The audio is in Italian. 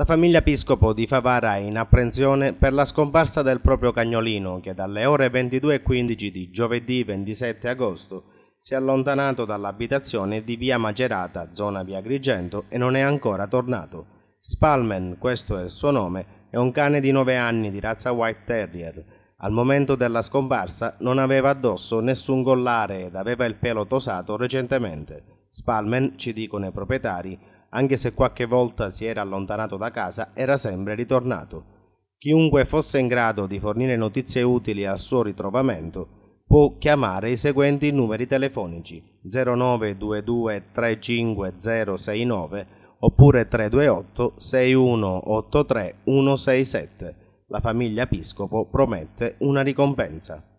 La famiglia Episcopo di Favara è in apprensione per la scomparsa del proprio cagnolino che dalle ore 22.15 di giovedì 27 agosto si è allontanato dall'abitazione di via Macerata, zona via Grigento, e non è ancora tornato. Spalmen, questo è il suo nome, è un cane di 9 anni di razza White Terrier. Al momento della scomparsa non aveva addosso nessun collare ed aveva il pelo tosato recentemente. Spalmen, ci dicono i proprietari, anche se qualche volta si era allontanato da casa, era sempre ritornato. Chiunque fosse in grado di fornire notizie utili al suo ritrovamento può chiamare i seguenti numeri telefonici 0922 35069 oppure 328 6183 167. La famiglia Piscopo promette una ricompensa.